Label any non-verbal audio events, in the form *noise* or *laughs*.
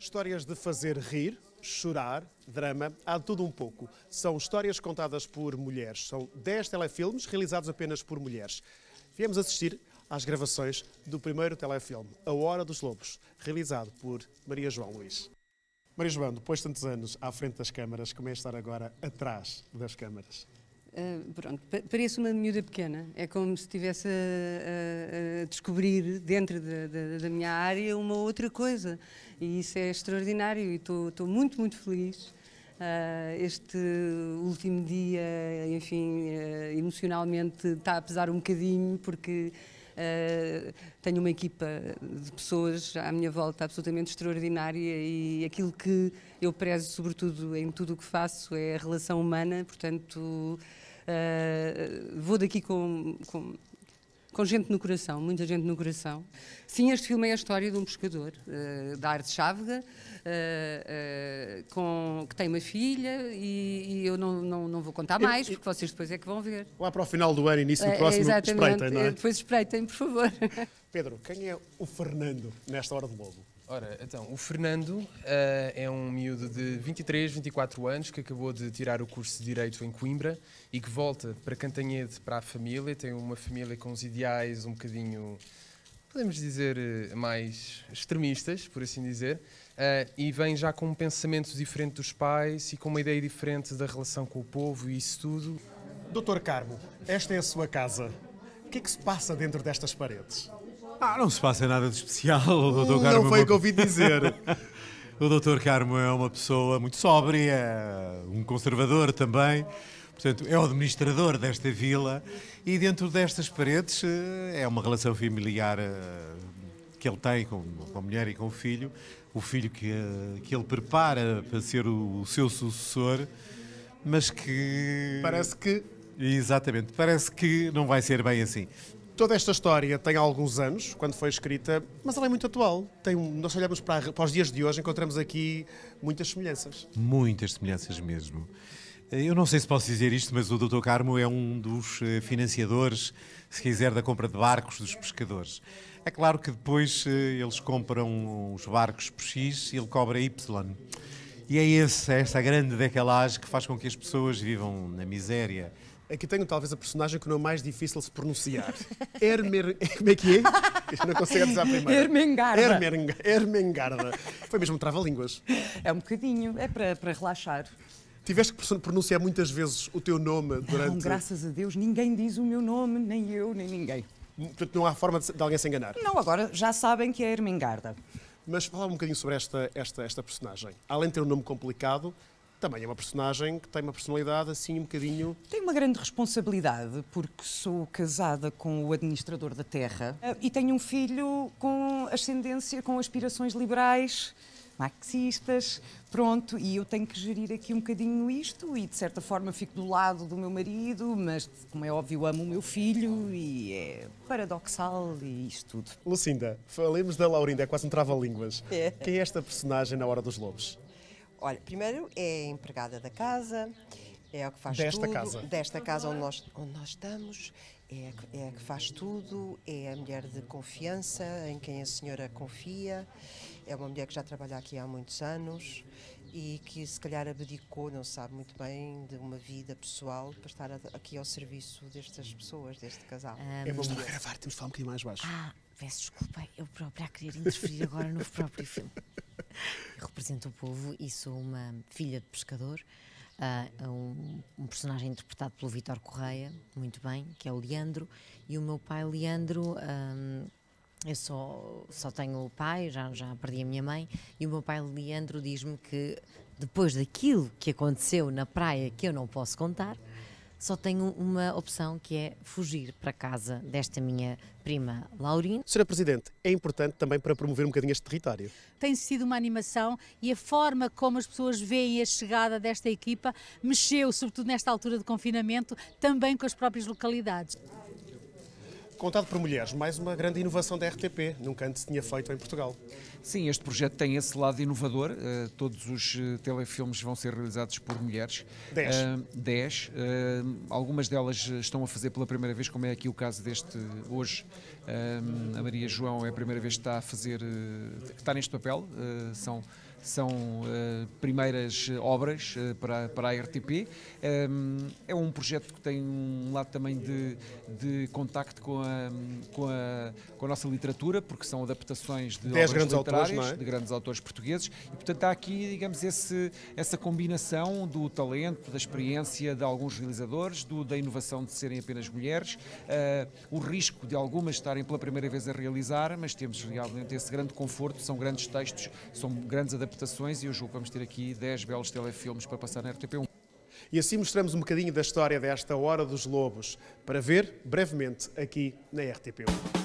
Histórias de fazer rir, chorar, drama, há de tudo um pouco. São histórias contadas por mulheres. São 10 telefilmes realizados apenas por mulheres. Viemos assistir às gravações do primeiro telefilme, A Hora dos Lobos, realizado por Maria João Luís. Maria João, depois de tantos anos à frente das câmaras, como é estar agora atrás das câmaras? Ah, pronto, parece uma miúda pequena. É como se estivesse a, a, a, descobrir dentro da, da, minha área uma outra coisa. E isso é extraordinário e estou muito, muito feliz. Uh, este último dia, enfim, uh, emocionalmente está a pesar um bocadinho porque Uh, tenho uma equipa de pessoas à minha volta absolutamente extraordinária e aquilo que eu prezo, sobretudo em tudo o que faço, é a relação humana, portanto. Uh, vou daqui com, com, com gente no coração, muita gente no coração. Sim, este filme é a história de um pescador uh, da arte chávega, uh, uh, com, que tem uma filha, e, e eu não, não, não, vou contar mais, porque vocês depois é que vão ver. Lá para o final do ano, início do próximo, espreitem, não é? Depois espreitem, por favor. Pedro, quem é o Fernando nesta hora do Lobo? Ora, então, o Fernando uh, é um miúdo de 23, 24 anos que acabou de tirar o curso de Direito em Coimbra e que volta para Cantanhede para a família. Tem uma família com os ideais um bocadinho, podemos dizer, eh, mais extremistas, por assim dizer, uh, e vem já com um pensamento diferente dos pais e com uma ideia diferente da relação com o povo e isso tudo. Doutor Carmo, esta é a sua casa. O que é que se passa dentro destas paredes? Ah, não se passa nada de especial, o doutor Carmo. Não é foi o que ouvi dizer. *laughs* o doutor Carmo é uma pessoa muito sóbria, é um conservador também. Portanto, é o administrador desta vila e dentro destas paredes eh, é uma relação familiar eh, que ele tem com, a mulher e com o filho, o filho que, eh, que ele prepara para ser o, o seu sucessor, mas que. Parece que. Exatamente, parece que não vai ser bem assim. Toda esta história tem alguns anos, quando foi escrita, mas ela é muito atual. Tem, nós olhamos para, para os dias de hoje, encontramos aqui muitas semelhanças. Muitas semelhanças mesmo. Eh, eu não sei se posso dizer isto, mas o Dr. Carmo é um dos eh, financiadores, se quiser, da compra de barcos dos pescadores. É claro que depois eh, eles compram os barcos por X e ele cobra Y. E é esse, é essa grande decalagem que faz com que as pessoas vivam na miséria Aqui é tenho talvez a personagem que não é mais difícil de se pronunciar. *laughs* Hermer... Como é que é? Não consigo dizer a primeira. Hermengarda. Hermenga... Hermengarda. Foi mesmo trava-línguas. É um bocadinho, é para, relaxar. Tiveste que pronunciar muitas vezes o teu nome durante. Não, graças a Deus, ninguém diz o meu nome, nem eu, nem ninguém. Portanto, não há forma de, alguém se enganar. Não, agora já sabem que é Hermengarda. Mas fala um bocadinho sobre esta, esta, esta personagem. Além de ter um nome complicado, também é uma personagem que tem uma personalidade assim um bocadinho. Tem uma grande responsabilidade, porque sou casada com o administrador da terra eh, e tenho um filho com ascendência, com aspirações liberais marxistas, pronto, e eu tenho que gerir aqui um bocadinho isto e de certa forma fico do lado do meu marido, mas como é óbvio amo o meu filho e é paradoxal e isto tudo. Lucinda, falemos da Laurinda, é quase um trava-línguas. É. Quem é esta personagem na Hora dos Lobos? Olha, primeiro é empregada da casa, é a que faz desta tudo. Casa. Desta casa onde nós, onde nós estamos, é a, que, é a que faz tudo, é a mulher de confiança, em quem a senhora confia, é uma mulher que já trabalha aqui há muitos anos e que se calhar abdicou, não sabe muito bem, de uma vida pessoal para estar aqui ao serviço destas pessoas, deste casal. Um, é uma gravar, temos de falar um bocadinho mais baixo. Ah, peço desculpa, eu própria a querer interferir agora no próprio filme. *laughs* Represento o povo e sou uma filha de pescador. Uh, um, um, personagem interpretado pelo Vitor Correia, muito bem, que é o Leandro. E o meu pai, Leandro, um, eu só, só tenho o pai, já, já perdi a minha mãe, e o meu pai Leandro diz-me que depois daquilo que aconteceu na praia, que eu não posso contar, só tenho uma opção que é fugir para casa desta minha prima Laurine. Senhora Presidente, é importante também para promover um bocadinho este território. Tem sido uma animação e a forma como as pessoas veem a chegada desta equipa mexeu, sobretudo nesta altura de confinamento, também com as próprias localidades contado por mulheres, mais uma grande inovação da RTP, nunca antes tinha feito em Portugal. Sim, este projeto tem esse lado inovador, uh, todos os eh, telefilmes vão ser realizados por mulheres. Dez. Uh, dez. algumas delas estão a fazer pela primeira vez, como é aqui o caso deste hoje. a Maria João é a primeira vez que está a fazer, que está neste papel, são são uh, primeiras eh, obras uh, para, para a RTP. Um, ehm, é um projeto que tem um lado também de, de contacto com a, com, a, com a nossa literatura, porque são adaptações de Dez obras literárias autores, é? de grandes autores portugueses e, portanto, há aqui, digamos, esse, essa combinação do talento, da experiência de alguns realizadores, do, da inovação de serem apenas mulheres, uh, o risco de algumas estarem pela primeira vez a realizar, mas temos realmente esse grande conforto, são grandes textos, são grandes adaptações adaptações e eu julgo que vamos ter aqui 10 belos telefilmes para passar na RTP1. E assim mostramos um bocadinho da história desta Hora dos Lobos, para ver brevemente aqui na RTP1.